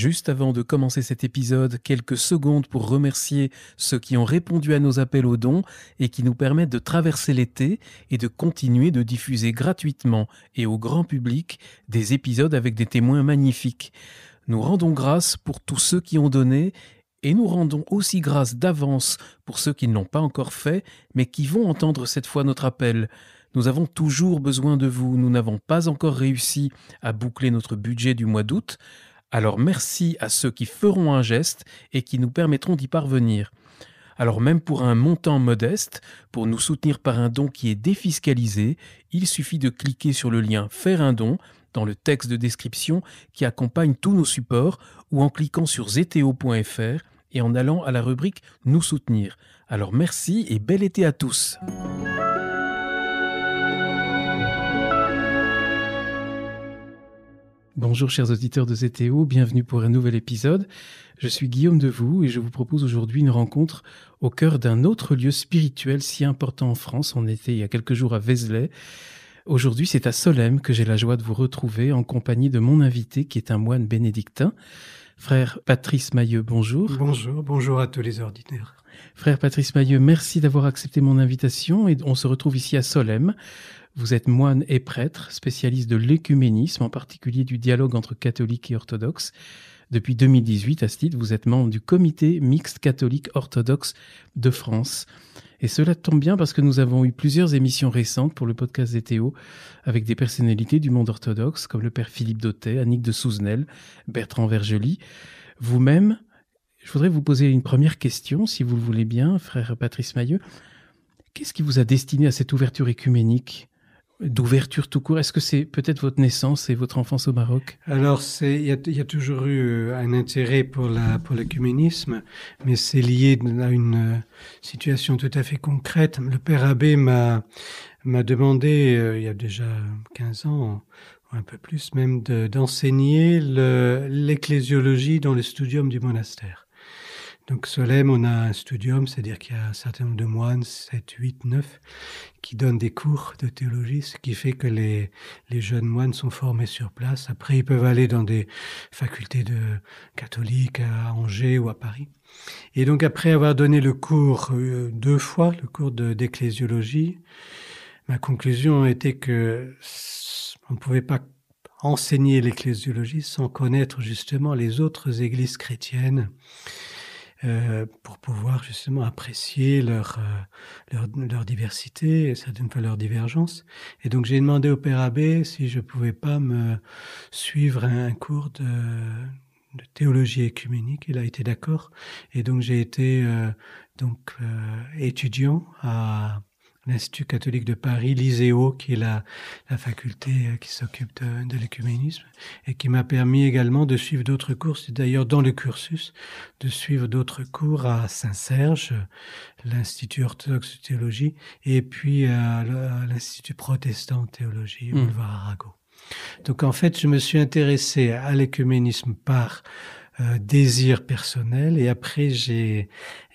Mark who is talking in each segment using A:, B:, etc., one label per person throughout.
A: Juste avant de commencer cet épisode, quelques secondes pour remercier ceux qui ont répondu à nos appels aux dons et qui nous permettent de traverser l'été et de continuer de diffuser gratuitement et au grand public des épisodes avec des témoins magnifiques. Nous rendons grâce pour tous ceux qui ont donné et nous rendons aussi grâce d'avance pour ceux qui ne l'ont pas encore fait, mais qui vont entendre cette fois notre appel. Nous avons toujours besoin de vous, nous n'avons pas encore réussi à boucler notre budget du mois d'août, alors merci à ceux qui feront un geste et qui nous permettront d'y parvenir. Alors même pour un montant modeste, pour nous soutenir par un don qui est défiscalisé, il suffit de cliquer sur le lien Faire un don dans le texte de description qui accompagne tous nos supports ou en cliquant sur zto.fr et en allant à la rubrique Nous soutenir. Alors merci et bel été à tous. Bonjour chers auditeurs de ZTO, bienvenue pour un nouvel épisode. Je suis Guillaume Devoux et je vous propose aujourd'hui une rencontre au cœur d'un autre lieu spirituel si important en France. On était il y a quelques jours à Vézelay. Aujourd'hui, c'est à Solem que j'ai la joie de vous retrouver en compagnie de mon invité qui est un moine bénédictin. Frère Patrice Mailleux, bonjour. Bonjour,
B: bonjour à tous les ordinaires.
A: Frère Patrice Mailleux, merci d'avoir accepté mon invitation et on se retrouve ici à Solem vous êtes moine et prêtre, spécialiste de l'écuménisme, en particulier du dialogue entre catholiques et orthodoxes. Depuis 2018, à ce titre, vous êtes membre du comité mixte catholique orthodoxe de France. Et cela tombe bien parce que nous avons eu plusieurs émissions récentes pour le podcast Théo avec des personnalités du monde orthodoxe comme le père Philippe Dautet, Annick de Souzenel, Bertrand Vergely. Vous-même, je voudrais vous poser une première question, si vous le voulez bien, frère Patrice Mailleux. Qu'est-ce qui vous a destiné à cette ouverture écuménique d'ouverture tout court Est-ce que c'est peut-être votre naissance et votre enfance au Maroc
B: Alors, il y, a toujours eu euh, un intérêt pour la pour mais c'est lié à une euh, situation tout à fait concrète. Le père abbé m'a m'a demandé euh, il y a déjà 15 ans ou un peu plus même d'enseigner l'ecclésiologie dans le studium du monastère. Donc Solem, on a un studium, c'est-à-dire qu'il y a un certain nombre de moines, 7, 8, 9, qui donnent des cours de théologie, ce qui fait que les, les jeunes moines sont formés sur place. Après, ils peuvent aller dans des facultés de catholiques à Angers ou à Paris. Et donc après avoir donné le cours euh, deux fois, le cours d'ecclésiologie, ma conclusion était que on ne pouvait pas enseigner l'ecclésiologie sans connaître justement les autres églises chrétiennes euh, pour pouvoir justement apprécier leur, euh, leur, leur, diversité et certaines fois leur divergence. Et donc j'ai demandé au père abbé si je pouvais pas me suivre un, cours de, théologie écuménique. Il a été d'accord. Et donc j'ai été euh, donc étudiant à l'Institut catholique de Paris, l'ISEO, qui est la, la faculté euh, qui s'occupe de, l'écuménisme, et qui m'a permis également de suivre d'autres cours, c'est d'ailleurs dans le cursus, de suivre d'autres cours à Saint-Serge, l'Institut orthodoxe de théologie, et puis à l'Institut protestant de théologie, hmm. boulevard Arago. Donc en fait, je me suis intéressé à l'écuménisme par euh, désir personnel et après j'ai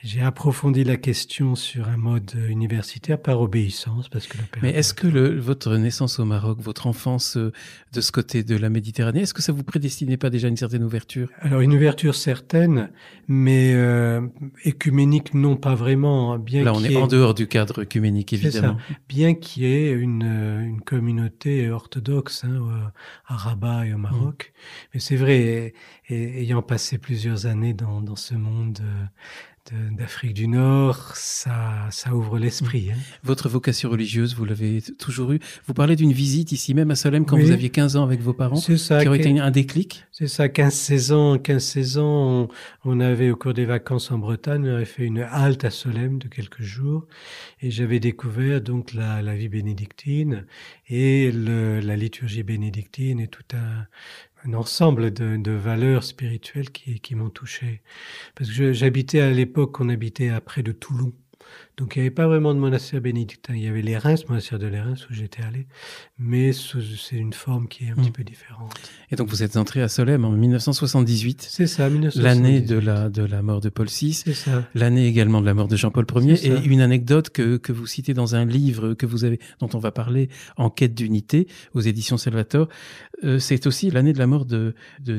B: j'ai approfondi la question sur un mode universitaire par obéissance, parce que Mais est-ce
A: que le, votre naissance au Maroc, votre enfance euh, de ce côté de la Méditerranée, est-ce que ça vous prédestinait pas déjà une certaine ouverture
B: Alors une ouverture certaine, mais euh, écuménique non pas vraiment. Hein, bien là, on est en dehors du cadre écuménique évidemment. Bien qu'il y ait une, euh, une communauté orthodoxe hein, à Rabat et au Maroc, mm. mais c'est vrai, ayant passé plusieurs années dans, dans ce monde. Euh, d'Afrique du
A: Nord, ça, ça ouvre l'esprit. Mm. Hein. Votre vocation religieuse, vous l'avez toujours eue. Vous parlez d'une visite ici même à Solem quand vous aviez 15 ans avec vos parents, ça, qui aurait été un déclic C'est ça,
B: 15-16 ans, 15 ans, on, avait au cours des vacances en Bretagne, on avait fait une halte à Solem de quelques jours et j'avais découvert donc la, vie bénédictine et la liturgie bénédictine et tout un, un ensemble de, valeurs spirituelles qui, qui m'ont touché. Parce que j'habitais à l'époque, on habitait à près de Toulon. Donc il n'y avait pas vraiment de monastère bénédictin. Il y avait les Reims, monastère de les où j'étais allé. Mais c'est une forme qui est un petit mm. peu différente.
A: Et donc vous êtes entré à Solem en 1978. C'est ça, L'année de la, de la mort de Paul VI. C'est ça. L'année également de la mort de Jean-Paul Ier. Et une anecdote que, que vous citez dans un livre que vous avez, dont on va parler, en quête d'unité, aux éditions Salvator. Euh, c'est aussi l'année de la mort de, de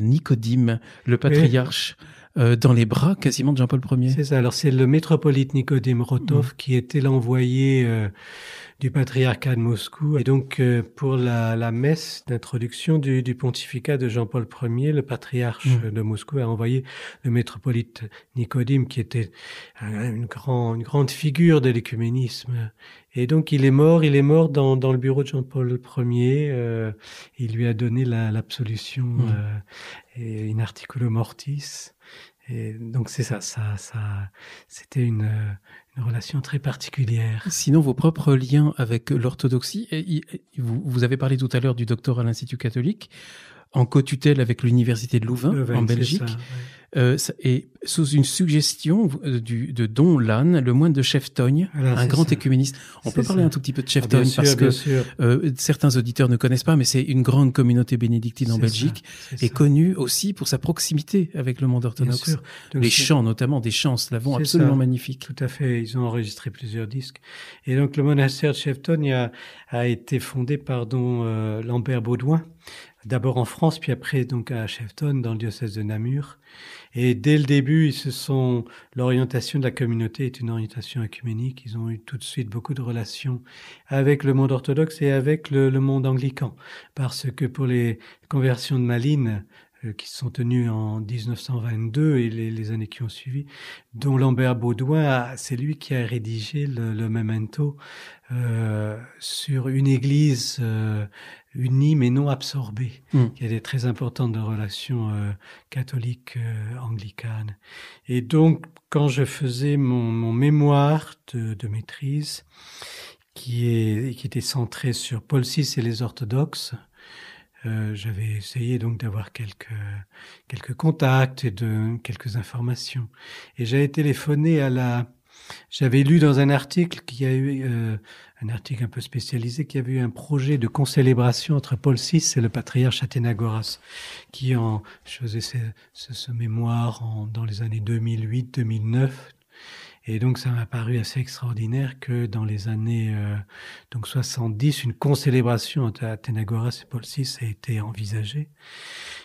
A: le patriarche. Euh, dans les bras quasiment de Jean-Paul Ier. C'est ça. Alors c'est le métropolite
B: Nicodème Rotov mm. qui était l'envoyé euh, du patriarcat de Moscou. Et donc euh, pour la, la messe d'introduction du, pontificat de Jean-Paul Ier, le patriarche mm. de Moscou a envoyé le métropolite Nicodème qui était une, une grande figure de l'écuménisme et donc il est mort, il est mort dans, dans le bureau de Jean-Paul Ier. il lui a donné l'absolution la, l'absolution mm. euh, in articulo mortis. Et donc c'est ça, ça, ça c'était une, relation très particulière.
A: Sinon, vos propres liens avec l'orthodoxie, vous, avez parlé tout à l'heure du doctorat à l'Institut catholique, en co-tutelle avec l'Université de Louvain, en Belgique. Euh, et sous une suggestion euh, du, de Don Lannes, le moine de Cheftogne, ah un grand écuméniste. On peut parler un tout petit peu de ah, Cheftogne parce que euh, certains auditeurs ne connaissent pas, mais c'est une grande communauté bénédictine en Belgique et connue aussi pour sa proximité avec le monde orthodoxe. Les chants, notamment des chants slavons absolument magnifiques.
B: Tout à fait, ils ont enregistré plusieurs disques. Et donc le monastère de Cheftogne a, a été fondé par Don Lambert Baudouin, d'abord en France, puis après donc à Shefton, dans le diocèse de Namur. Et dès le début, ils se sont l'orientation de la communauté est une orientation œcuménique. Ils ont eu tout de suite beaucoup de relations avec le monde orthodoxe et avec le, monde anglican, parce que pour les conversions de Malines, euh, qui se sont tenues en 1922 et les, années qui ont suivi, dont Lambert Baudouin, c'est lui qui a rédigé le, memento euh, sur une église euh, unie mais non absorbée, hmm. y a est très importantes de relations euh, catholiques euh, anglicanes. Et donc, quand je faisais mon, mémoire de, maîtrise, qui, est, qui était centré sur Paul VI et les orthodoxes, euh, j'avais essayé donc d'avoir quelques, quelques contacts et de quelques informations. Et j'avais téléphoné à la j'avais lu dans un article qu'il a eu euh, un article un peu spécialisé qu'il y avait eu un projet de concélébration entre Paul VI et le patriarche Athénagoras, qui en faisait ce, mémoire dans les années 2008-2009. Et donc ça m'a paru assez extraordinaire que dans les années euh, donc 70, une concélébration entre Athénagoras et Paul VI a été envisagée.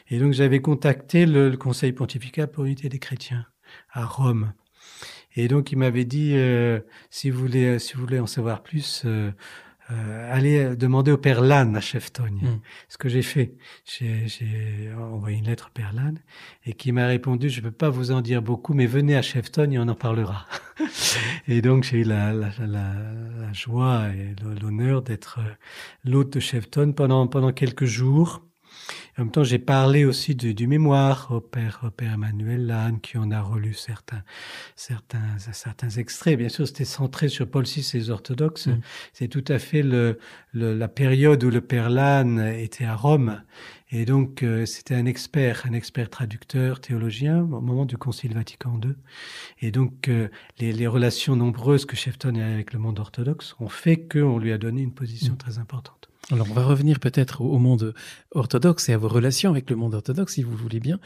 B: Et donc j'avais contacté le, le Conseil pontifical pour l'unité des chrétiens à Rome et donc, il m'avait dit, euh, si, vous voulez, euh, si vous voulez en savoir plus, euh, allez demander au père Lannes à Cheftogne, hmm. ce que j'ai fait. J'ai envoyé une lettre au père Lannes et qui m'a répondu, je ne peux pas vous en dire beaucoup, mais venez à Cheftogne et on en parlera. et donc j'ai eu la, la, la, la, joie et l'honneur d'être l'hôte de Cheftogne pendant, pendant quelques jours. En même temps, j'ai parlé aussi du mémoire au père, père Emmanuel Lannes, qui en a relu certains, certains, certains extraits. Bien sûr, c'était centré sur Paul VI et les orthodoxes. Mm. C'est tout à fait le, la période où le père Lannes était à Rome. Et donc, euh, c'était un expert, un expert traducteur, théologien, au moment du Concile Vatican II. Et donc, euh, les, les, relations
A: nombreuses que Shefton a avec le monde orthodoxe ont fait qu'on lui a donné une position mm. très importante. Alors on va revenir peut-être au monde orthodoxe et à vos relations avec le monde orthodoxe, si vous voulez bien.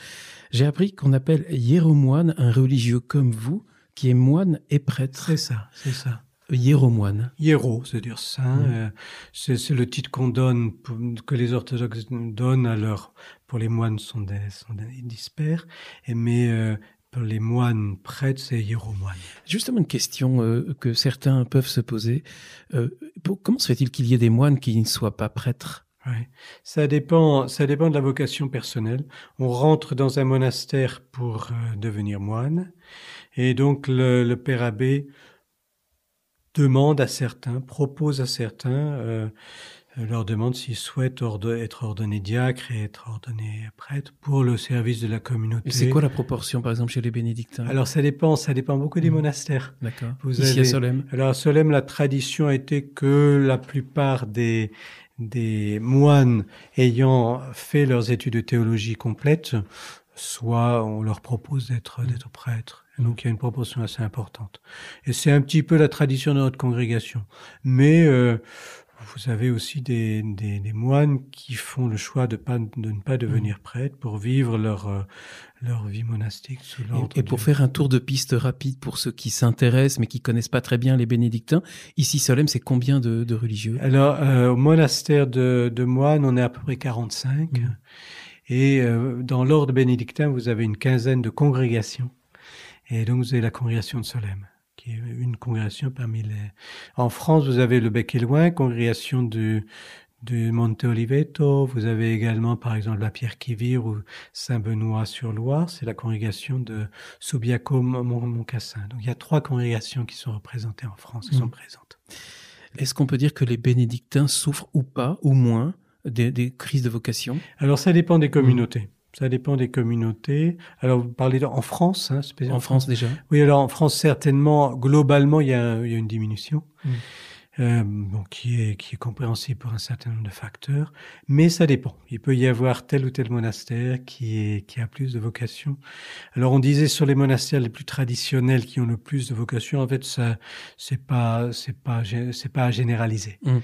A: J'ai appris qu'on appelle hiéromoine un religieux comme vous, qui est moine et prêtre. C'est ça, c'est ça. Hiéromoine.
B: Hiéro, c'est-à-dire saint. Mm. Euh, c'est le titre qu'on donne, que les orthodoxes donnent à leur, pour les moines sont des, sont
A: mais euh, les moines prêtres et hiéromoines. Justement, une question euh, que certains peuvent se poser. Euh, comment se fait-il qu'il y ait des moines qui ne soient pas prêtres ça, dépend, ça dépend de la vocation
B: personnelle. On rentre dans un monastère pour euh, devenir moine. Et donc, le, père abbé demande à certains, propose à certains leur demande s'ils souhaitent être ordonnés diacres et être ordonnés prêtres pour le service de la communauté. Et c'est quoi la proportion, par exemple, chez les bénédictins Alors, ça dépend, ça dépend beaucoup des hmm. monastères. D'accord. Vous avez... à Solème Alors, à Solem, la tradition était que la plupart des, des moines ayant fait leurs études de théologie complètes, soit on leur propose d'être hmm. d'être prêtres. Donc il y a une proportion assez importante. Et c'est un petit peu la tradition de notre congrégation. Mais euh, vous avez aussi des, moines qui font le choix de, pas, de ne pas devenir mm. prêtres pour vivre leur, euh, leur vie monastique l'ordre.
A: Et, pour faire un tour de piste rapide pour ceux qui s'intéressent mais qui connaissent pas très bien les bénédictins, ici Solem, c'est combien de, religieux Alors, euh, au monastère
B: de, de moines, on est à peu près 45. Mm. Et euh, dans l'ordre bénédictin, vous avez une quinzaine de congrégations. Et donc, vous avez la congrégation de Solem une congrégation parmi les... En France, vous avez le Bec et Loin, congrégation du, Monte Oliveto, vous avez également par exemple la Pierre qui ou Saint-Benoît-sur-Loire, c'est la congrégation de Subiaco Moncassin. Donc il y a trois congrégations qui sont représentées en France, qui sont mmh.
A: présentes. Est-ce qu'on peut dire que les bénédictins souffrent ou pas, ou moins, des, crises de vocation
B: Alors ça dépend des mmh. communautés. Ça dépend des communautés. Alors, vous parlez en France, hein, En France déjà. Oui, alors en France, certainement, globalement, il y a, une diminution. Mm euh, bon, qui, est, qui est compréhensible pour un certain nombre de facteurs, mais ça dépend. Il peut y avoir tel ou tel monastère qui, est, qui a plus de vocation. Alors on disait sur les monastères les plus traditionnels qui ont le plus de vocation, en fait, ça c'est pas c'est pas pas à généraliser.
A: Mmh.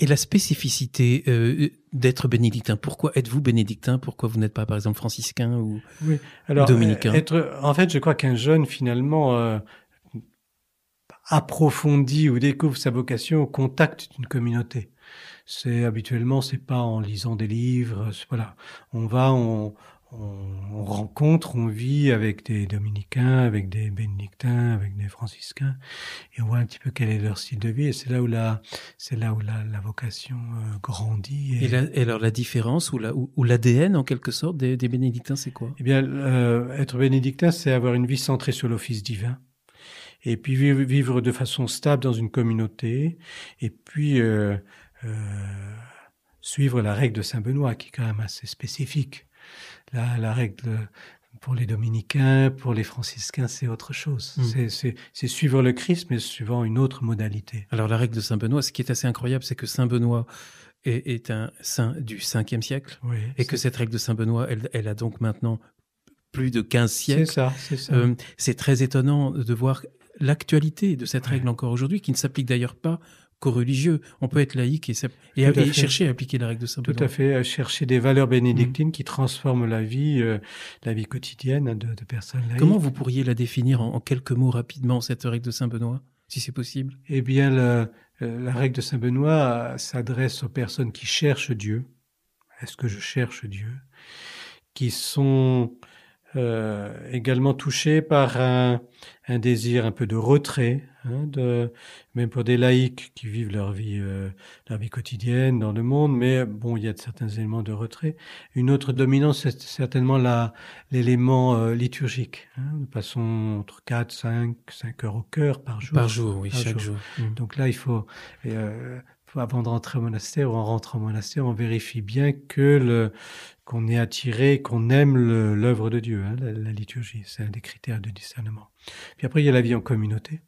A: Et, la spécificité euh, d'être bénédictin, pourquoi êtes-vous bénédictin Pourquoi vous n'êtes pas par exemple franciscain ou oui. Alors, dominicain
B: être, En fait, je crois qu'un jeune finalement euh, approfondit ou découvre sa vocation au contact d'une communauté. C'est habituellement, c'est pas en lisant des livres, voilà. On va, on, on, rencontre, on vit avec des dominicains, avec des bénédictins, avec des franciscains, et on voit un petit peu quel est leur style de vie. Et c'est là où la, c'est là où la, vocation euh,
A: grandit. Et... alors la différence ou, la, ou, l'ADN en quelque sorte des, bénédictins, c'est
B: quoi Eh bien, euh, être bénédictin, c'est avoir une vie centrée sur l'office divin et puis vivre de façon stable dans une communauté, et puis euh, euh, suivre la règle de Saint Benoît, qui est quand même assez spécifique. La, la règle pour les dominicains, pour les franciscains, c'est autre chose. Hmm. C'est suivre
A: le Christ, mais suivant une autre modalité. Alors la règle de Saint Benoît, ce qui est assez incroyable, c'est que Saint Benoît est, un saint du 5e siècle, et que cette règle de Saint Benoît, elle, elle a donc maintenant plus de 15 siècles. C'est ça, c'est ça. Euh, c'est très étonnant de voir l'actualité de cette règle encore aujourd'hui, qui ne s'applique d'ailleurs pas qu'aux religieux. On peut être laïque et, et, chercher à appliquer la règle de saint benoît Tout à fait, chercher des valeurs bénédictines mmh. qui transforment la vie, euh,
B: la vie quotidienne de, personnes laïques. Comment vous pourriez la définir en, quelques mots rapidement, cette règle de Saint-Benoît, si c'est possible Eh bien, la, euh, la règle de Saint-Benoît s'adresse aux personnes qui cherchent Dieu. Est-ce que je cherche Dieu Qui sont euh, également touché par un, un, désir un peu de retrait, hein, de, même pour des laïcs qui vivent leur vie, euh, leur vie quotidienne dans le monde, mais bon, il y a de certains éléments de retrait. Une autre dominance, c'est certainement l'élément euh, liturgique. Hein, nous passons entre 4, 5, 5 heures au cœur par jour. Par jour, oui, chaque jour. Mmh. Donc là, il faut euh, avant de rentrer au monastère ou en rentrant au monastère, on vérifie bien que le, qu'on est attiré, qu'on aime l'œuvre
A: de Dieu, hein, la, liturgie, c'est un des critères de discernement. Puis après, il y a la vie en communauté.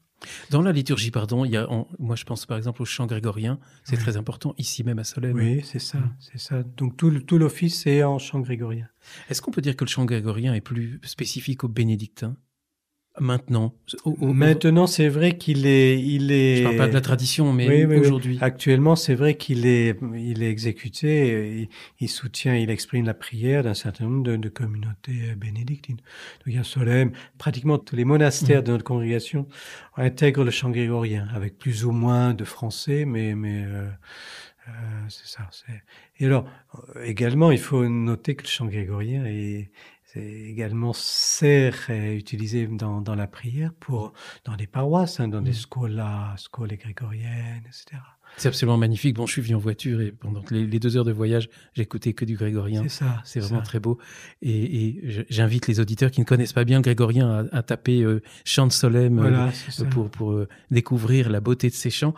A: Dans la liturgie, pardon, il y a, moi je pense par exemple au chant grégorien, c'est très important ici même à Solène. Oui, c'est ça, hein. c'est ça. Donc tout, tout l'office est en chant grégorien. Est-ce qu'on peut dire que le chant grégorien est plus spécifique aux bénédictins maintenant Maintenant, c'est
B: vrai qu'il est, il est. Je parle pas de la tradition, mais aujourd'hui.
A: Actuellement, c'est vrai qu'il est,
B: il est exécuté. Il, soutient, il exprime la prière d'un certain nombre de, communautés bénédictines. Donc, il y a Solem. Pratiquement tous les monastères mm. de notre congrégation intègrent le chant grégorien, avec plus ou moins de français, mais, mais. Euh, euh, c'est ça. Et alors, euh, également, il faut noter que le chant grégorien est, c'est également serre utilisé dans, dans, la prière pour dans des paroisses, hein, dans des mmh. scolas, scolas grégoriennes, etc.
A: C'est absolument magnifique. Bon, je suis venu en voiture et pendant les, deux heures de voyage, j'écoutais que du grégorien. C'est ça. C'est vraiment très beau. Et, j'invite les auditeurs qui ne connaissent pas bien le grégorien à, taper euh, chant de euh, pour, pour euh, découvrir la beauté de ces chants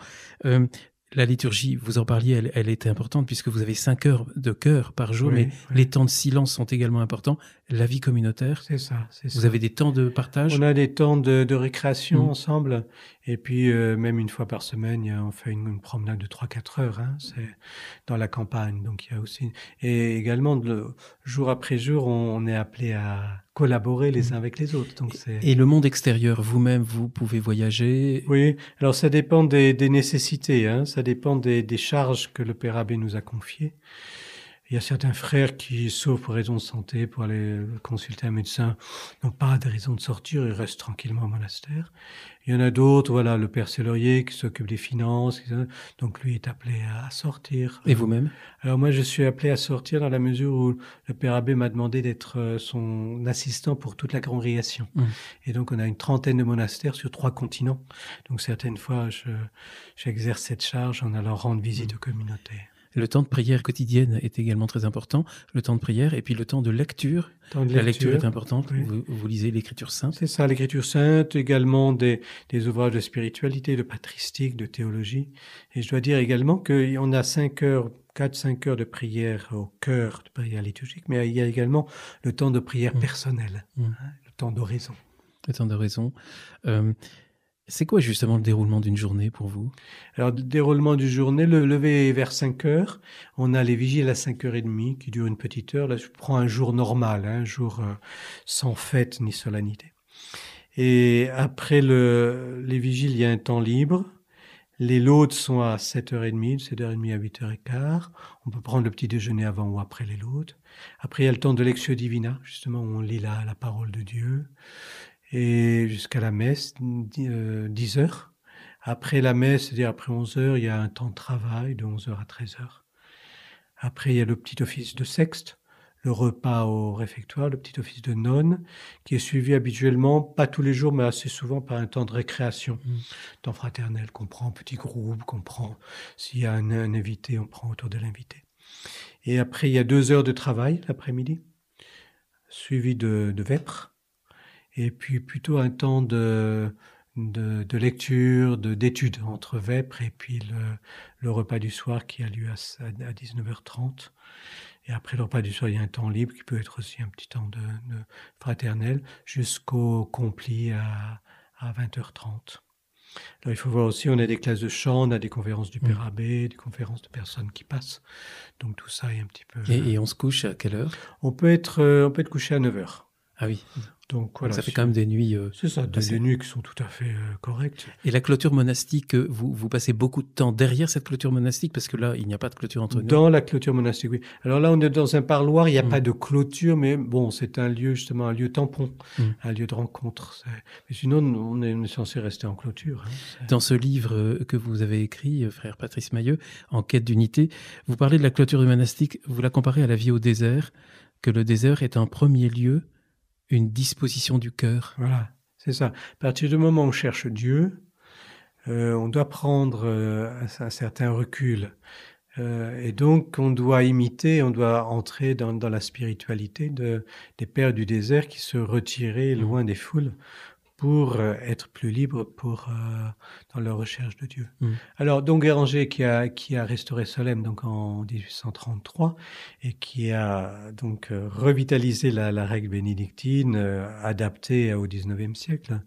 A: la liturgie, vous en parliez, elle, elle était importante puisque vous avez cinq heures de cœur par jour, mais les temps de silence sont également importants. La vie communautaire. C'est ça. Vous avez des
B: temps de partage. On a des temps de, de récréation mmh. ensemble, et puis euh, même une fois par semaine, on fait une, promenade de 3-4 heures. Hein, C'est dans la campagne, donc il y a aussi. Et également, jour après jour, on est appelé à
A: collaborer les mm. uns avec les autres. Donc et le monde extérieur, vous-même, vous pouvez voyager
B: Oui, alors ça dépend des, nécessités, hein. ça dépend des, des, charges que le Père Abbé nous a confiées. Il y a certains frères qui, sauf pour raison de santé, pour aller consulter un médecin, n'ont pas de raison de sortir, ils restent tranquillement au monastère. Il y en a d'autres, voilà, le père Célorier qui s'occupe des finances, donc lui est appelé à sortir. Et vous-même Alors moi, je suis appelé à sortir dans la mesure où le père abbé m'a demandé d'être euh, son assistant pour toute la congrégation. Mmh. Et donc, on a une trentaine de monastères sur trois continents. Donc, certaines fois, j'exerce cette charge en allant rendre visite mmh. aux communautés.
A: Le temps de prière quotidienne est également très important. Le temps de prière et puis le temps de lecture. la lecture, est importante. Vous,
B: lisez l'Écriture sainte. C'est ça, l'Écriture sainte, également des, ouvrages de spiritualité, de patristique, de théologie. Et je dois dire également qu'on a cinq heures 4-5 heures de prière au cœur de prière liturgique, mais il y a également le temps de prière mm. personnelle, mm. Hein,
A: le temps d'oraison. Le temps d'oraison. Euh, c'est quoi justement le déroulement d'une journée pour vous Alors, le déroulement d'une journée, le lever vers 5 heures.
B: On a les vigiles à 5h30 qui durent une petite heure. Là, je prends un jour normal, hein, un jour euh, sans fête ni solennité. Et après le, les vigiles, il y a un temps libre. Les lotes sont à 7h30, 7h30 à 8h15. On peut prendre le petit déjeuner avant ou après les lotes. Après, il y a le temps de lecture divina, justement, où on lit la, la parole de Dieu et jusqu'à la messe, 10 euh, heures. Après la messe, c'est-à-dire après 11 heures, il y a un temps de travail de 11 heures à 13 heures. Après, il y a le petit office de sexte, le repas au réfectoire, le petit office de nonne, qui est suivi habituellement, pas tous les jours, mais assez souvent par un temps de récréation. Mmh. Temps fraternel qu'on prend en petit groupe, qu'on prend, s'il y a un, invité, on prend autour de l'invité. Et après, il y a deux heures de travail l'après-midi, suivi de vêpres et puis plutôt un temps de, de, de lecture, d'études entre vêpres, et puis le, le, repas du soir qui a lieu à, à, 19h30. Et après le repas du soir, il y a un temps libre qui peut être aussi un petit temps de, fraternel jusqu'au compli à, à 20h30. Alors, il faut voir aussi, on a des classes de chant, on a des conférences du mm. Père Abbé, des conférences de personnes qui passent. Donc tout ça est un petit peu. Et, euh, on se couche à quelle heure on peut, être, euh, on peut être couché à 9 h
A: ah oui. Donc, voilà, ça fait quand même des nuits. Euh, c'est ça, des, nuits
B: qui sont tout à fait euh,
A: correctes. Et la clôture monastique, euh, vous, vous, passez beaucoup de temps derrière cette clôture monastique parce que là, il n'y a pas de clôture entre nous. Dans la clôture monastique, oui. Alors là, on est dans un parloir, il n'y a mm. pas de clôture, mais bon, c'est un lieu justement, un lieu tampon, mm. un lieu de rencontre. Mais sinon, on est, censé rester en clôture. Hein, dans ce livre que vous avez écrit, frère Patrice Mailleux, En quête d'unité, vous parlez de la clôture monastique, vous la comparez à la vie au désert, que le désert est un premier lieu une disposition du cœur. Voilà,
B: c'est ça. À partir du moment où on cherche Dieu, euh, on doit prendre euh, un, certain recul. Euh, et donc, on doit imiter, on doit entrer dans, dans la spiritualité de, des pères du désert qui se retiraient mmh. loin des foules pour euh, être plus libre pour, euh, dans leur recherche de Dieu. Mm. Alors, Don Guéranger, qui a, qui a restauré Solem donc en 1833 et qui a donc euh, revitalisé la, la, règle bénédictine, adaptée au 19e siècle,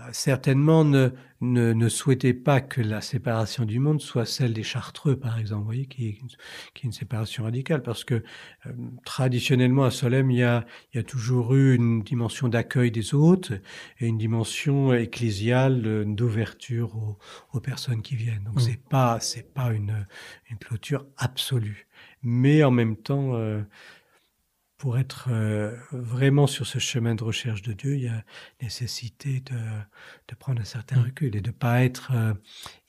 B: euh, certainement ne, ne, ne, souhaitait pas que la séparation du monde soit celle des Chartreux, par exemple, voyez, qui est, une, qui est une séparation radicale, parce que euh, traditionnellement à Solem, il y, a, il y a toujours eu une dimension d'accueil des hôtes et une dimension ecclésiale d'ouverture aux, personnes qui viennent. Donc mm. c'est pas c'est pas une, une clôture absolue, mais en même temps. Euh, pour être euh, vraiment sur ce chemin de recherche de Dieu, il y a nécessité de, prendre un certain mmh. recul et de ne pas être euh,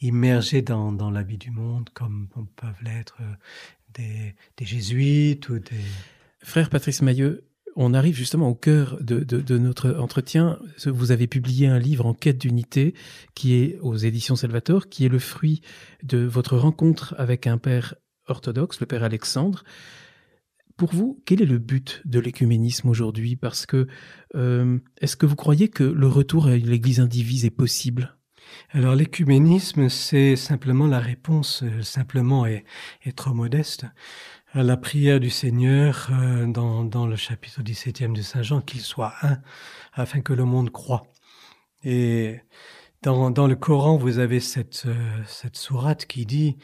B: immergé dans, la vie du monde comme peuvent l'être euh,
A: des, jésuites ou des... Frère Patrice Mailleux, on arrive justement au cœur de, de, notre entretien. Vous avez publié un livre en quête d'unité qui est aux éditions Salvator, qui est le fruit de votre rencontre avec un père orthodoxe, le père Alexandre pour vous, quel est le but de l'écuménisme aujourd'hui Parce que euh, est-ce que vous croyez que le retour à l'Église indivise est possible
B: alors l'écuménisme, c'est simplement la réponse, euh, simplement et, trop modeste, à la prière du Seigneur euh, dans, le chapitre 17e de Saint Jean, qu'il soit un, afin que le monde croit. Et dans, le Coran, vous avez cette, cette sourate qui dit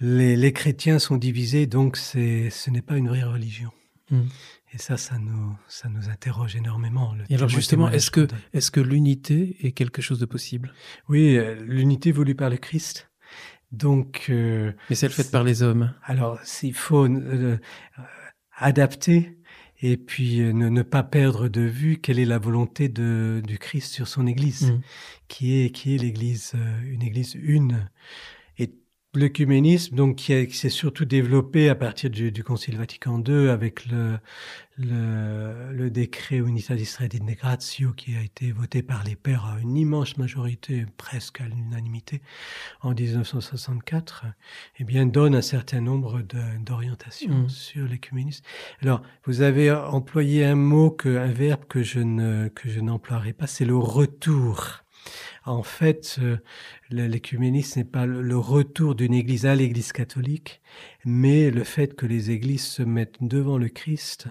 B: les, chrétiens sont divisés, donc ce n'est pas une vraie religion. Hmm. Et ça, ça nous, ça nous interroge énormément. alors justement, est-ce
A: que, est que l'unité est quelque chose de possible Oui, euh, l'unité voulue par le Christ. Donc, euh, mais celle faite par les hommes. Alors,
B: il faut euh, adapter et puis ne, pas perdre de vue quelle est la volonté de, du Christ sur son Église, hmm. qui est, qui est l'Église, une Église une. L'écuménisme donc, qui, s'est surtout développé à partir du, Concile Vatican II avec le, le, le décret Unitatis qui a été voté par les pères à une immense majorité, presque à l'unanimité, en 1964, eh bien, donne un certain nombre d'orientations mmh. sur l'écuménisme. Alors, vous avez employé un mot, que, un verbe que je ne, que je n'emploierai pas, c'est le retour. En fait, euh, l'écuménisme n'est pas le retour d'une église à l'église catholique, mais le fait que les églises se mettent devant le Christ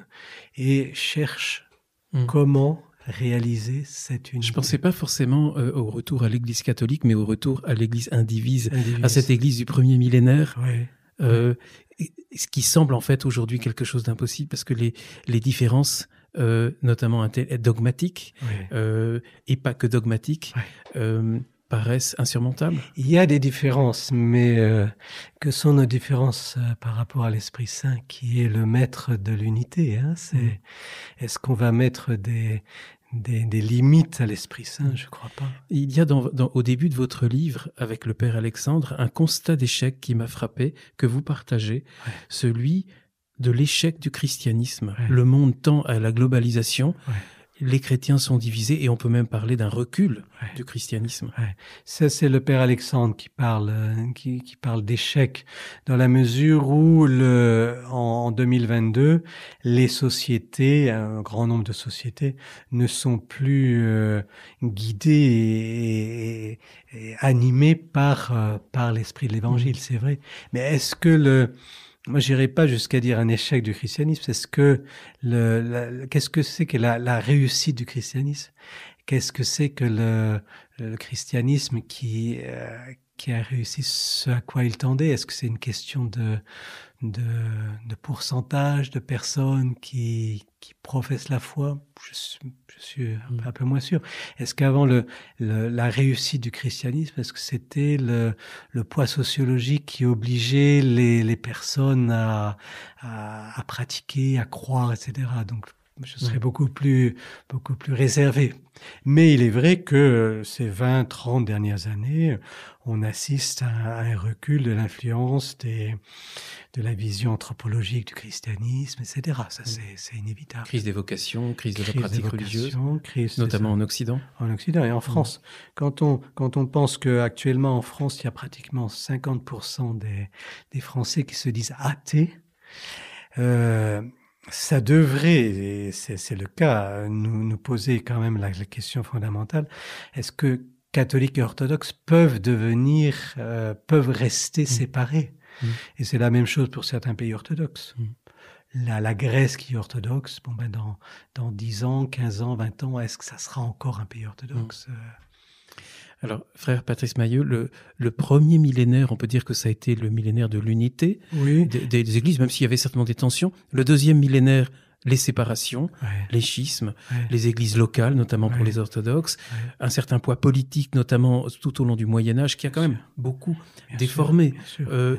B: et cherchent
A: hmm. comment réaliser cette unité. Je ne pensais pas forcément euh, au retour à l'Église catholique, mais au retour à l'Église indivise, à cette Église du premier millénaire. Euh, ce qui semble en fait aujourd'hui quelque chose d'impossible parce que les différences euh, notamment dogmatiques, euh, et pas que dogmatiques, euh, paraissent insurmontables
B: Il y a des différences, mais que sont nos différences par rapport à l'Esprit Saint qui est le maître de l'unité hein? mm. Est-ce qu'on va mettre
A: des, des, limites à l'Esprit Saint, je ne crois pas. Il y a au début de votre livre, avec le Père Alexandre, un constat d'échec qui m'a frappé, que vous partagez, celui de l'échec du christianisme. Le monde tend à la globalisation. Les chrétiens sont divisés et on peut même parler d'un recul du christianisme.
B: Ça, c'est le père Alexandre qui parle, euh, qui, parle d'échec dans la mesure où le, en, 2022, les sociétés, un grand nombre de sociétés, ne sont plus euh, guidées et, animées par, euh, par l'esprit de l'évangile, mm. c'est vrai. Mais est-ce que le, moi, j'irai pas jusqu'à dire un échec du christianisme. C'est ce que le qu'est-ce que c'est que la, la, réussite du christianisme Qu'est-ce que c'est que le, le, christianisme qui euh, qui a réussi ce à quoi il tendait Est-ce que c'est une question de de, de pourcentage de personnes qui, qui professent la foi Je, suis mm. un peu, moins sûr. Est-ce qu'avant le, la réussite du christianisme, est-ce que c'était le, le, poids sociologique qui obligeait les, les personnes à, à, pratiquer, à croire, etc. Donc, je mm. serais beaucoup plus, beaucoup plus réservé. Mais il est vrai que ces 20, 30 dernières années, on assiste à un recul de l'influence de la vision anthropologique du christianisme, etc. Ça, mm. c'est inévitable.
A: Crise des crise, de la pratique religieuse, crise notamment en Occident. En
B: Occident et en mm. France. Quand, on, quand on pense qu'actuellement en France, il y a pratiquement 50% des, des, Français qui se disent athées, euh, ça devrait, et c'est le cas, nous, nous poser quand même la, la question fondamentale, est-ce que catholiques et orthodoxes peuvent devenir, euh, peuvent rester mmh. séparés. Mmh. Et c'est la même chose pour certains pays orthodoxes. Mmh. La, Grèce qui est orthodoxe, bon ben dans, dans 10 ans, 15 ans, 20 ans, est-ce que ça sera encore un pays orthodoxe euh?
A: alors, frère Patrice Maillot, le, le, premier millénaire, on peut dire que ça a été le millénaire de l'unité des, églises, même s'il y avait certainement des tensions. Le deuxième millénaire, les séparations, les schismes, les églises locales, notamment pour les orthodoxes, un certain poids politique, notamment tout au long du Moyen Âge, qui a quand même beaucoup déformé euh,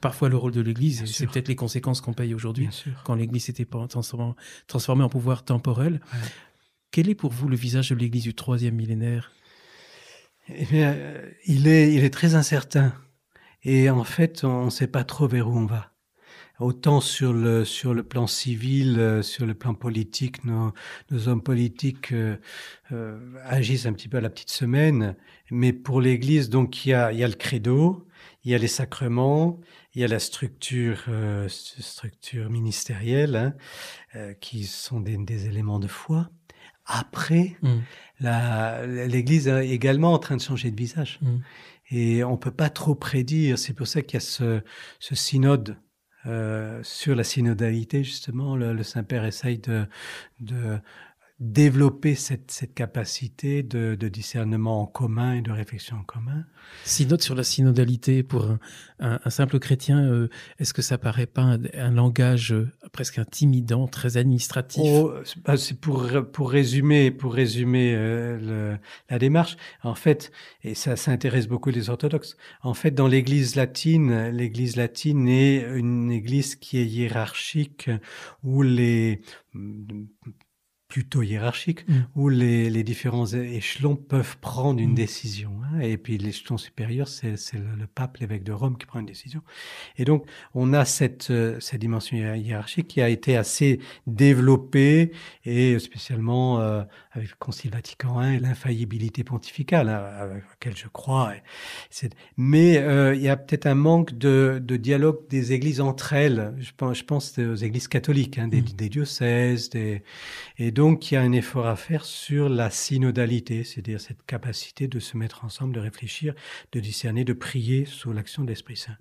A: parfois le rôle de l'Église. C'est peut-être les conséquences qu'on paye aujourd'hui quand l'Église s'était transformée en pouvoir temporel. Quel est pour vous le visage de l'Église du troisième millénaire eh bien,
B: euh, il est, il est très incertain. Et en fait, on ne sait pas trop vers où on va autant sur le, sur le plan civil, euh, sur le plan politique, nos, hommes politiques euh, euh, agissent un petit peu à la petite semaine. Mais pour l'Église, donc, il y a, il y a le credo, il y a les sacrements, il y a la structure, structure ministérielle, hein, qui sont des, éléments de foi. Après, mm. l'Église est également en train de changer de visage. Mm. Et on ne peut pas trop prédire. C'est pour ça qu'il y a ce, ce synode euh, sur la synodalité, justement, le, Saint-Père essaye de, de développer cette, cette capacité de, de, discernement en commun et de réflexion en commun.
A: Synode sur la synodalité, pour un, un, simple chrétien, euh, est-ce que ça paraît pas un, langage euh, presque intimidant, très administratif oh, bah, C'est pour,
B: pour résumer, pour résumer euh, la démarche. En fait, et ça, ça intéresse beaucoup les orthodoxes, en fait, dans l'Église latine, l'Église latine est une Église qui est hiérarchique, où les plutôt hiérarchique, mm. où les, les, différents échelons peuvent prendre une mm. décision. Hein. et puis l'échelon supérieur, c'est le, le, pape, l'évêque de Rome qui prend une décision. Et donc, on a cette, euh, cette dimension hiérarchique qui a été assez développée, et spécialement euh, avec le Concile Vatican I et l'infaillibilité pontificale, à hein, laquelle je crois. Mais euh, il y a peut-être un manque de, de, dialogue des églises entre elles. Je pense, je pense aux églises catholiques, hein, des, mm. des diocèses, des... et donc, il y a un effort à faire sur la synodalité, c'est-à-dire cette capacité de se mettre ensemble, de réfléchir, de discerner, de prier sous l'action de l'Esprit Saint.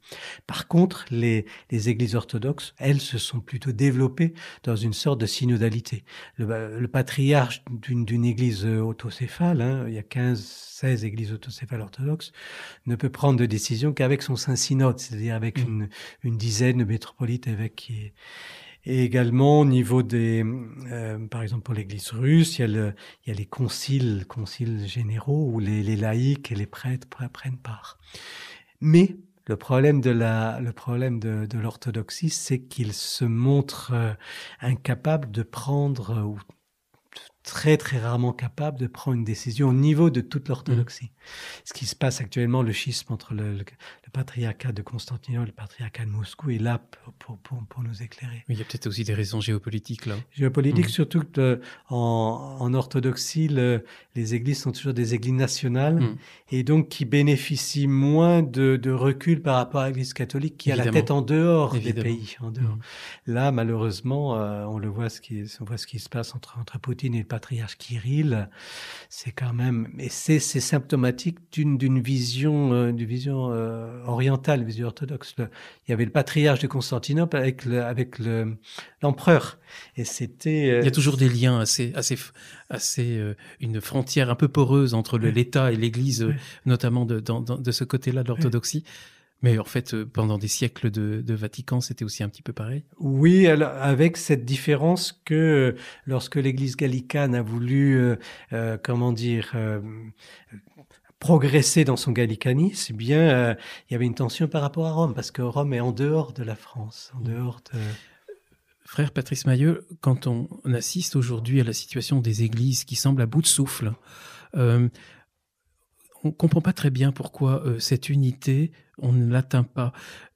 B: Par contre, les, les, églises orthodoxes, elles, se sont plutôt développées dans une sorte de synodalité. Le, patriarche d'une église autocéphale, hein, il y a 15, 16 églises autocéphales orthodoxes, ne peut prendre de décision qu'avec son Saint-Synode, c'est-à-dire avec mmh. une, une dizaine de métropolites évêques qui et également au niveau des, euh, par exemple pour l'Église russe, il y, a les conciles, conciles généraux où les, laïcs et les prêtres prennent part. Mais le problème de la, le problème de, l'orthodoxie, c'est qu'il se montre euh, incapable de prendre, ou très très rarement capable de prendre une décision au niveau de toute mmh. l'orthodoxie ce qui se passe actuellement, le schisme entre le, patriarcat de Constantinople et le patriarcat de Moscou est là
A: pour, nous éclairer. Mais il y a peut-être aussi des raisons géopolitiques là. Géopolitiques, mhm.
B: surtout que, euh, en, orthodoxie, les églises sont toujours des églises nationales mhm. et donc qui bénéficient moins de, recul par rapport à l'église catholique qui a la tête en dehors des pays. En dehors. Mhm. Là, malheureusement, euh, on le voit ce qui, voit ce qui se passe entre, entre Poutine et le patriarche Kirill. C'est quand même, et c'est symptomatique d'une vision, euh, vision euh, orientale, vision orthodoxe. il y avait le patriarche de Constantinople
A: avec le, avec le l'empereur, et c'était. Euh, il y a toujours des liens assez assez assez euh, une frontière un peu poreuse entre l'État et l'Église, notamment de, de ce côté-là de l'orthodoxie. Mais en fait, pendant des siècles de, Vatican, c'était aussi un petit peu pareil.
B: Oui, avec cette différence que lorsque l'Église gallicane a voulu, comment dire, progresser dans son gallicanisme, eh bien, euh, il y avait une tension par rapport à Rome, parce que Rome est en dehors de la France,
A: en dehors de... Frère Patrice Mailleux, quand on assiste aujourd'hui à la situation des églises qui semble à bout de souffle, euh, on comprend pas très bien pourquoi euh, cette unité, on ne l'atteint pas.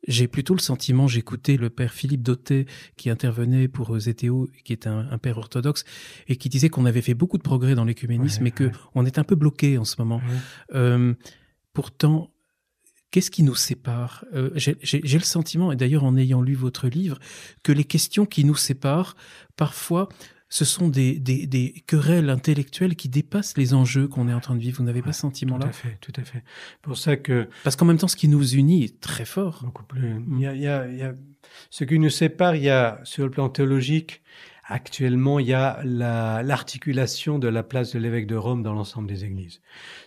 A: J'ai plutôt le sentiment, j'écoutais le père Philippe Doté qui intervenait pour euh, Zéthéo, qui est un, père orthodoxe, et qui disait qu'on avait fait beaucoup de progrès dans l'écuménisme et que on est un peu bloqué en ce moment. Euh, pourtant, qu'est-ce qui nous sépare J'ai le sentiment, et d'ailleurs en ayant lu votre livre, que les questions qui nous séparent, parfois, ce sont des, querelles intellectuelles qui dépassent les enjeux qu'on est en train de vivre. Vous n'avez pas sentiment-là Tout à fait, tout à fait. Pour ça que parce qu'en même temps, ce qui nous unit est très fort. Beaucoup
B: ce qui nous sépare. Il y a sur le plan théologique. Actuellement, il y a l'articulation de la place de l'évêque de Rome dans l'ensemble des églises.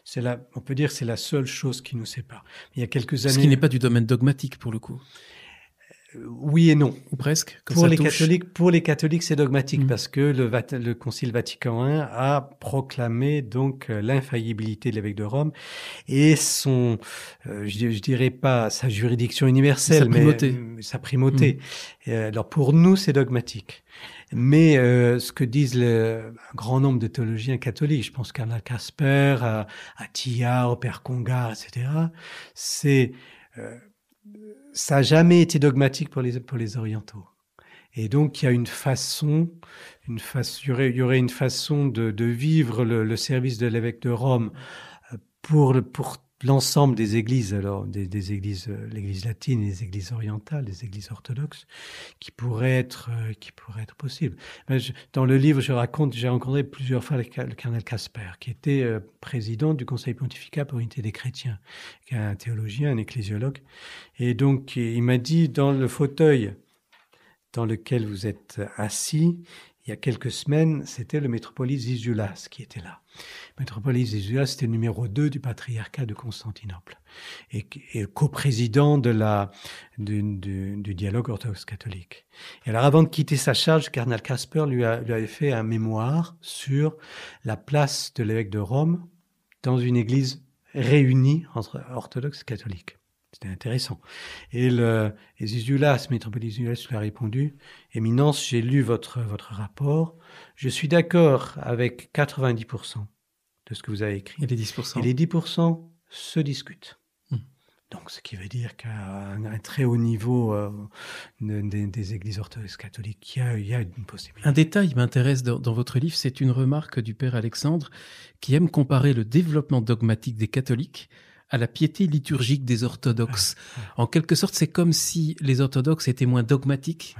B: C'est la, on peut dire, c'est la seule
A: chose qui nous sépare. Il y a quelques années. Ce qui n'est pas du domaine dogmatique pour le coup. Euh, oui et non. Ou presque. Pour les, catholiques,
B: pour les catholiques, c'est dogmatique mm. parce que le, le, Concile Vatican I a proclamé donc euh, l'infaillibilité de l'évêque de Rome et son, euh, je, dirais pas sa juridiction universelle, mais sa primauté. Mm. alors pour nous, c'est dogmatique. Mais ce que disent le, un grand nombre de théologiens catholiques, je pense qu'Anna Casper, à, à au Père Conga, etc., c'est ça n'a jamais été dogmatique pour les, pour les orientaux. Et donc, il y a une façon, une façon, il, y aurait, une façon de, vivre le, service de l'évêque de Rome euh, pour, pour l'ensemble des églises, alors des, églises, euh, l'église latine, les églises orientales, les églises orthodoxes, qui pourraient être, euh, qui être possibles. Euh, dans le livre, je raconte, j'ai rencontré plusieurs fois le, cardinal Casper, qui était président du Conseil pontifical pour l'unité des chrétiens, qui est un théologien, un ecclésiologue, et donc il m'a dit dans le fauteuil dans lequel vous êtes assis, il y a quelques semaines, c'était le métropolite Isulas qui était là. métropolite Isulas, c'était le numéro 2 du patriarcat de Constantinople et, co-président de la, du, dialogue orthodoxe catholique. Et alors, avant de quitter sa charge, cardinal Casper lui, lui avait fait un mémoire sur la place de l'évêque de Rome dans une église réunie entre orthodoxes et catholiques. C'était intéressant. Et, le, métropolis Zizulas, lui a répondu Éminence, j'ai lu votre, votre rapport. Je suis d'accord avec 90% de ce que vous avez écrit. Et les 10% Et les 10% se discutent. Hmm. Donc, ce qui veut dire qu'à un, très haut niveau euh, des églises orthodoxes catholiques,
A: il y, a, une possibilité. Un détail m'intéresse dans, dans votre livre, c'est une remarque du père Alexandre qui aime comparer le développement dogmatique des catholiques à la piété liturgique des orthodoxes. En quelque sorte, c'est comme si les orthodoxes étaient moins dogmatiques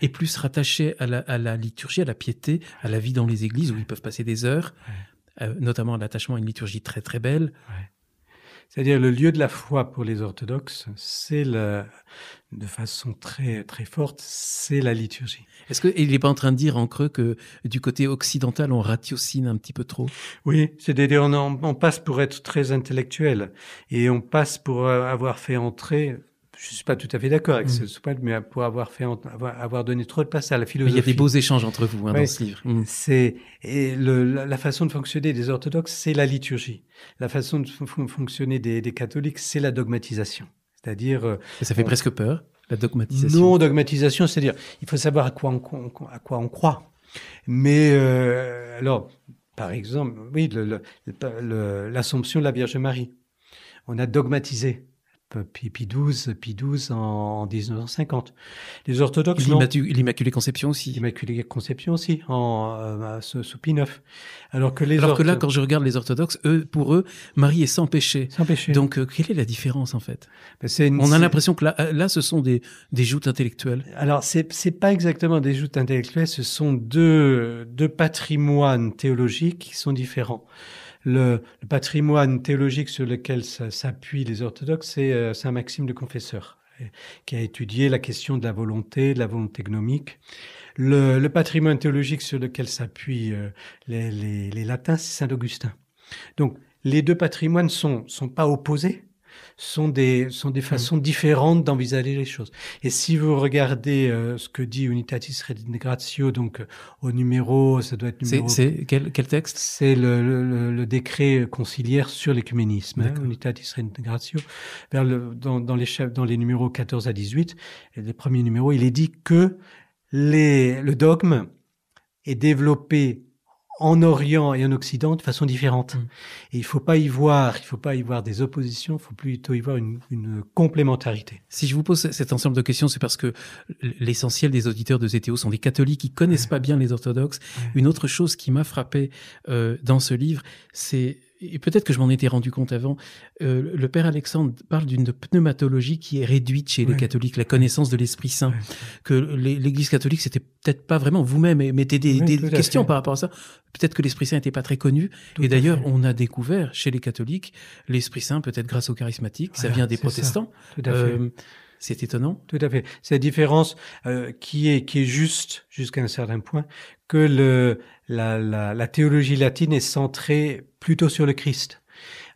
A: et plus rattachés à la, liturgie, à la piété, à la vie dans les églises où ils peuvent passer des heures, euh, notamment notamment l'attachement à une liturgie très très belle, c'est-à-dire le lieu de la foi pour les orthodoxes, c'est de façon très très forte, c'est la liturgie. Est-ce qu'il n'est pas en train de dire en creux que du côté occidental, on ratiocine un petit peu trop Oui, c'est-à-dire on, on, passe pour être très intellectuel
B: et on passe pour euh, avoir fait entrer je ne suis pas tout à fait d'accord avec ce point, mm. mais pour avoir, fait, avoir, donné trop de place à la philosophie. il y a des beaux échanges entre vous hein, dans ce livre. C'est et la, façon de fonctionner des orthodoxes, c'est la liturgie. La façon de fonctionner des, catholiques, c'est la dogmatisation. C'est-à-dire. Euh, ça fait presque
A: peur, la dogmatisation. Non,
B: dogmatisation, c'est-à-dire, il faut savoir à quoi on, à quoi on croit. Mais euh, alors, par exemple, oui, l'Assomption de la Vierge Marie. On a dogmatisé pape Pie XII, Pie en, 1950. Les orthodoxes L'Immaculée Conception aussi. L'Immaculée Conception aussi, en, sous, euh, Pi
A: Alors que, les là, quand je regarde les orthodoxes, eux, pour eux, Marie est sans péché. Sans Donc, euh, quelle est la différence en fait ben, On a l'impression que euh, là, ce sont des, des joutes intellectuelles.
B: Alors, ce n'est pas exactement des joutes intellectuelles, ce sont deux, deux patrimoines théologiques qui sont différents le, patrimoine théologique sur lequel s'appuient les orthodoxes, c'est euh, Saint Maxime le Confesseur, qui a étudié la question de la volonté, de la volonté gnomique. Le, patrimoine théologique sur lequel s'appuient euh, les, latins, c'est Saint Augustin. Donc, les deux patrimoines ne sont pas opposés, sont des, sont des mmh. façons différentes d'envisager les choses. Et si vous regardez euh, ce que dit Unitatis Redintegratio donc euh, au numéro, ça doit être numéro... C'est quel, quel texte C'est le, le, décret conciliaire sur l'écuménisme, ah Unitatis Redintegratio vers le, dans, dans, les chefs, dans les numéros 14 à 18, les premiers numéros, il est dit que les, le dogme est développé en Orient et en Occident de façon différente. Mm. Et il faut pas y voir, il faut pas y voir des oppositions,
A: il faut plutôt y voir une, complémentarité. Si je vous pose cet ensemble de questions, c'est parce que l'essentiel des auditeurs de ZTO sont des catholiques qui connaissent pas bien les orthodoxes. Une autre chose qui m'a frappé euh, dans ce livre, c'est et peut-être que je m'en étais rendu compte avant, euh, le père Alexandre parle d'une pneumatologie qui est réduite chez les catholiques, la connaissance de l'Esprit Saint, que l'Église catholique, c'était peut-être pas vraiment, vous-même mettez des, des questions par rapport à ça, peut-être que l'Esprit Saint n'était pas très connu, et d'ailleurs on a découvert chez les catholiques l'Esprit Saint, peut-être grâce aux charismatiques, ça vient des protestants. fait. Euh, c'est étonnant. Tout à fait. Cette différence
B: euh, qui est qui est juste jusqu'à un certain point, que le, la, théologie latine est centrée plutôt sur le Christ,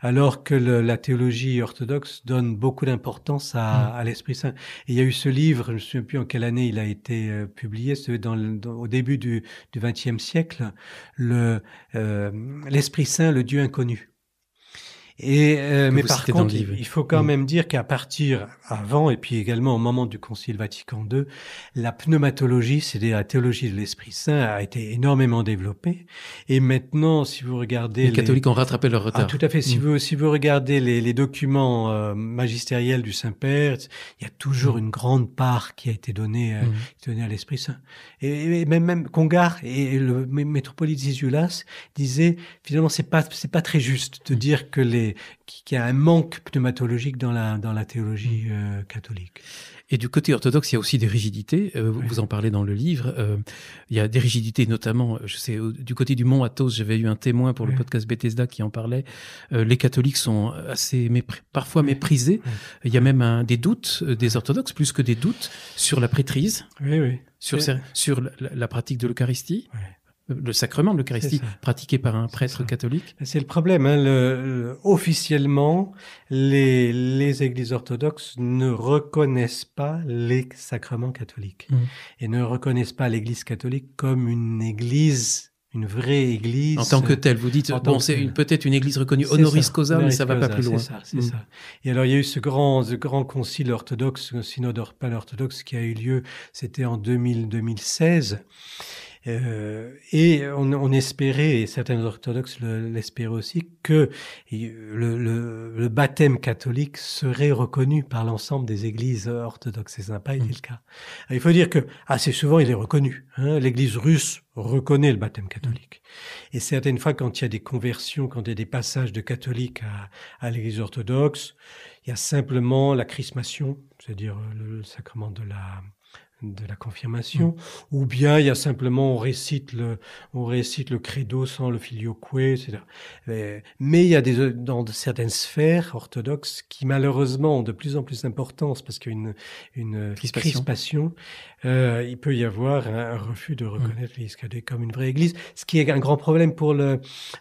B: alors que la théologie orthodoxe donne beaucoup d'importance à, mm. l'Esprit Saint. il y a eu ce livre, je ne me souviens plus en quelle année il a été euh, publié, c'est dans, au début du XXe siècle, euh, l'Esprit le, Saint, le Dieu inconnu. Et euh, mais par contre, il faut quand mm. même dire qu'à partir avant et puis également au moment du Concile Vatican II, la pneumatologie, c'est-à-dire la théologie de l'Esprit Saint, a été énormément développée. Et maintenant, si vous regardez les, catholiques ont rattrapé leur ah, retard. tout à fait. Si mm. vous si vous regardez les, les documents euh, magistériels du Saint Père, il y a toujours mm. une grande part qui a été donnée, euh, donnée à l'Esprit Saint. Et, même même Congar et le métropolite Zizulas disaient finalement c'est pas c'est pas très juste de dire que les qui, a un manque pneumatologique dans la, dans la théologie mm. euh, catholique.
A: Et du côté orthodoxe, il y a aussi des rigidités. Euh, vous en parlez dans le livre. Euh, il y a des rigidités, notamment, je sais, du côté du Mont Athos, j'avais eu un témoin pour le podcast Bethesda qui en parlait. les catholiques sont assez parfois méprisés. Il y a même des doutes des orthodoxes, plus que des doutes, sur la prêtrise, sur, sur la, la, pratique de l'Eucharistie le sacrement de l'Eucharistie pratiqué par un prêtre catholique C'est le problème. Hein,
B: officiellement, les, les églises orthodoxes ne reconnaissent pas les sacrements catholiques mmh. et ne reconnaissent pas l'Église catholique comme une église une vraie église. En tant que telle, vous dites, bon, c'est peut-être une église reconnue honoris causa, mais ça va pas plus loin. C'est ça, mmh. c'est ça. Et alors, il y a eu ce grand, ce grand concile orthodoxe, synode orthodoxe qui a eu lieu, c'était en 2000, 2016. Euh, et on, espérait, et certains orthodoxes l'espéraient aussi, que le, baptême catholique serait reconnu par l'ensemble des églises orthodoxes. Et ça n'a pas été le mm. cas. Il faut dire que assez ah, souvent, il est reconnu. Hein. L'église russe reconnaît le baptême catholique. Mm. Et certaines fois, quand il y a des conversions, quand il y a des passages de catholiques à, l'église orthodoxe, il y a simplement la chrismation, c'est-à-dire le sacrement de la de la confirmation, mm. ou bien il y a simplement on récite le, on récite le credo sans le filioque, etc. Mais, il y a des, dans certaines sphères orthodoxes qui malheureusement ont de plus en plus d'importance parce qu'une une crispation, euh, il peut y avoir un, refus de reconnaître mmh. comme une vraie église, ce qui est un grand problème pour le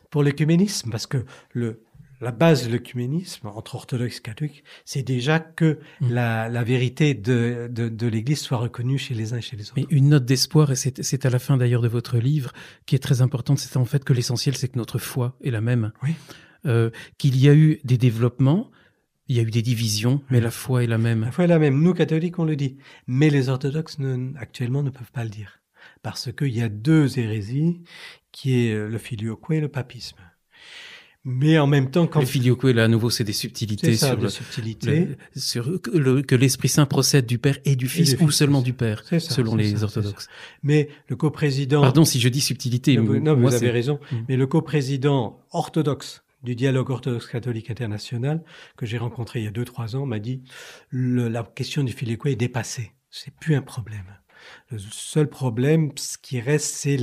B: pour l'écuménisme parce que le la base de l'œcuménisme entre orthodoxes et catholiques, c'est déjà que mm. la, vérité de, de, l'Église soit reconnue chez
A: les uns et chez les autres. une note d'espoir, et c'est à la fin d'ailleurs de votre livre, qui est très importante, c'est en fait que l'essentiel, c'est que notre foi est la même. Oui. Euh, qu'il y a eu des développements, il y a eu des divisions, mais mm. la foi est la même. La foi est la même. Nous, catholiques, on le dit. Mais les orthodoxes,
B: ne, actuellement, ne peuvent pas le dire. Parce qu'il y a deux hérésies, qui est le
A: filioque et le papisme. Mais en même temps, quand... Le là, à nouveau, c'est des subtilités ça, sur, des que l'Esprit Saint procède du Père et du Fils, ou seulement du Père, selon les orthodoxes.
B: Mais le coprésident... Pardon si je dis subtilité. Non, vous, avez raison. Mm. Mais le coprésident orthodoxe du dialogue orthodoxe catholique international, que j'ai rencontré il y a deux, trois ans, m'a dit, la question du Filioque est dépassée. C'est plus un problème. Le seul problème, ce qui reste, c'est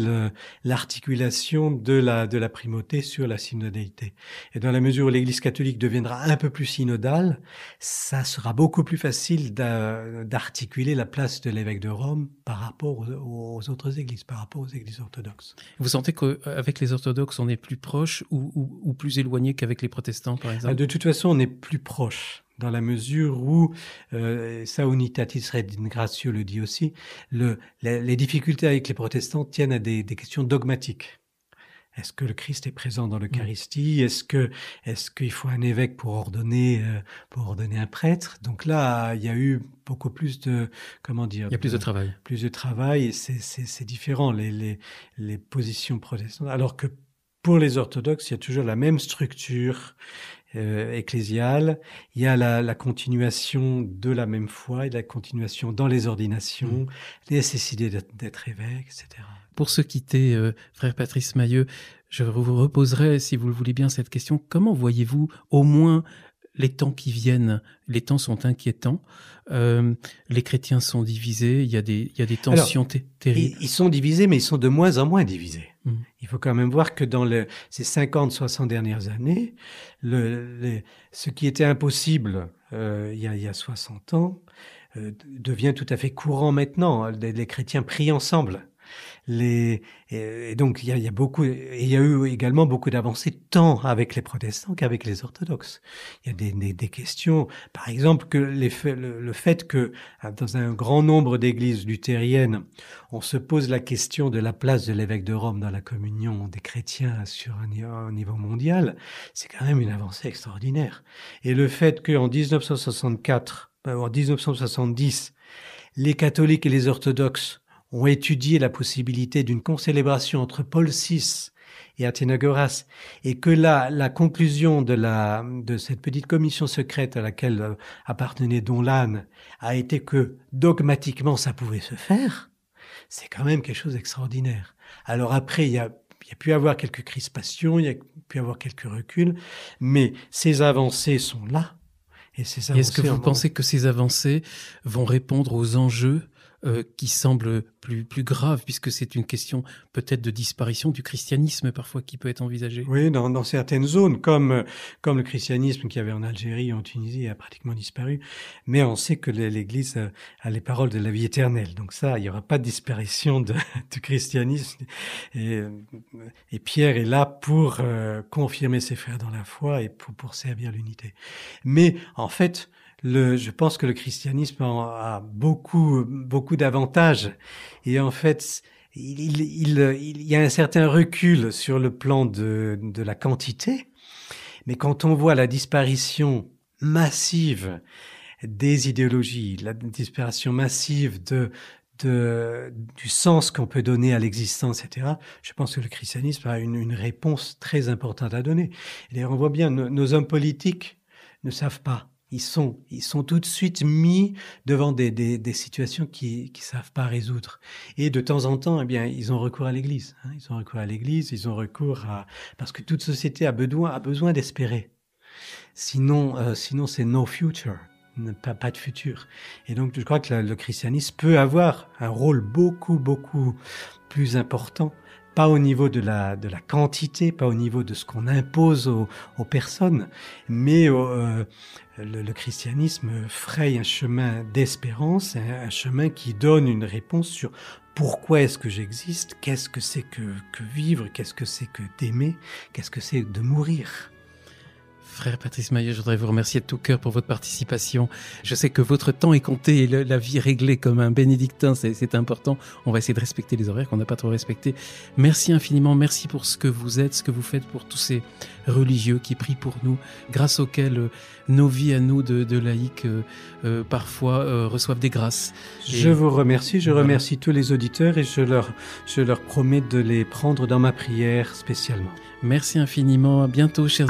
B: l'articulation de la, primauté sur la synodalité. Et dans la mesure où l'Église catholique deviendra un peu plus synodale, ça sera beaucoup plus facile d'articuler la place de l'évêque de Rome par rapport aux, autres églises, par rapport aux églises orthodoxes.
A: Vous sentez qu'avec euh, les orthodoxes, on est plus proche ou plus éloigné qu'avec les protestants, par exemple euh, De toute façon, on est plus
B: proche dans la mesure où, euh, ça Unitatis le dit aussi, le, les difficultés avec les protestants tiennent à des, des questions dogmatiques. Est-ce que le Christ est présent dans l'Eucharistie mm. Est-ce que est-ce qu'il faut un évêque pour ordonner euh, pour ordonner un prêtre Donc là, il y a eu beaucoup plus de comment dire Il y a plus de, travail. Plus de travail. C'est c'est différent les, les les positions protestantes. Alors que pour les orthodoxes, il y a toujours la même structure euh, ecclésiale, il y a la, continuation de la même foi et la continuation dans les ordinations,
A: mm. les d'être évêque, etc. Pour se quitter, euh, frère Patrice Mailleux, je vous reposerai, si vous le voulez bien, cette question. Comment voyez-vous au moins les temps qui viennent, les temps sont inquiétants. Euh, les chrétiens sont divisés, il y a des, tensions terribles.
B: Ils, sont divisés, mais ils sont de moins en moins divisés. Mmh. Il faut quand même voir que dans ces 50, 60 dernières années, ce qui était impossible euh, il, y a, 60 ans euh, devient tout à fait courant maintenant. les hein, chrétiens prient ensemble. Les, et, donc il y, a, beaucoup, il y a eu également beaucoup d'avancées tant avec les protestants qu'avec les orthodoxes. Il y a des, questions, par exemple que le, fait que euh, dans un grand nombre d'églises luthériennes, on se pose la question de la place de l'évêque de Rome dans la communion des chrétiens sur un, niveau mondial, c'est quand même une avancée extraordinaire. Et le fait qu'en 1964 en 1970, euh, les catholiques et les orthodoxes ont étudié la possibilité d'une concélébration entre Paul VI et Athénagoras, et que là, la conclusion de, la, de cette petite commission secrète à laquelle euh, appartenait Don Lannes a été que dogmatiquement ça pouvait se faire, c'est quand même quelque chose d'extraordinaire. Alors après, il y a y pu avoir quelques crispations, il y a pu avoir quelques reculs, mais ces avancées sont là.
A: Et, et Est-ce que vous pensez que ces avancées vont répondre aux enjeux euh, qui semble plus, plus grave, puisque c'est une question peut-être de disparition du christianisme parfois
B: qui peut être envisagée. Oui, dans, dans certaines zones, comme, comme le christianisme qui avait en Algérie, en Tunisie, a pratiquement disparu. Mais on sait que l'Église a, les paroles de la vie éternelle. Donc ça, il n'y aura pas de disparition de, du christianisme. Et, et, Pierre est là pour euh, confirmer ses frères dans la foi et pour, pour servir l'unité. Mais en fait, le, je pense que le christianisme a beaucoup, beaucoup d'avantages. Et en fait, il, il, il, y a un certain recul sur le plan de, de la quantité. Mais quand on voit la disparition massive des idéologies, la disparition massive de, de, du sens qu'on peut donner à l'existence, etc., je pense que le christianisme a une, une réponse très importante à donner. Et on voit bien, nos hommes politiques ne savent pas ils sont, ils sont tout de suite mis devant des, des, situations qu'ils ne savent pas résoudre. Et de temps en temps, eh bien, ils ont recours à l'Église. Hein. ils ont recours à l'Église, ils ont recours à... Parce que toute société a besoin, a besoin d'espérer. Sinon, euh, sinon c'est no future, pas, pas de futur. Et donc, je crois que le christianisme peut avoir un rôle beaucoup, beaucoup plus important pas au niveau de la, de la quantité, pas au niveau de ce qu'on impose aux, personnes, mais euh, le, christianisme fraye un chemin d'espérance, un, chemin qui donne une réponse sur pourquoi est-ce que j'existe, qu'est-ce que c'est que, que, vivre, qu'est-ce que c'est que
A: d'aimer, qu'est-ce que c'est de mourir. Frère Patrice Maillot, je voudrais vous remercier de tout cœur pour votre participation. Je sais que votre temps est compté et la vie réglée comme un bénédictin, c'est important. On va essayer de respecter les horaires qu'on n'a pas trop respectés. Merci infiniment, merci pour ce que vous êtes, ce que vous faites pour tous ces religieux qui prient pour nous, grâce auxquels euh, nos vies à nous de, laïcs euh, euh, parfois reçoivent des grâces. je vous remercie, je remercie
B: tous les auditeurs et je leur, je leur promets de les prendre dans ma prière spécialement.
A: Merci infiniment, à bientôt chers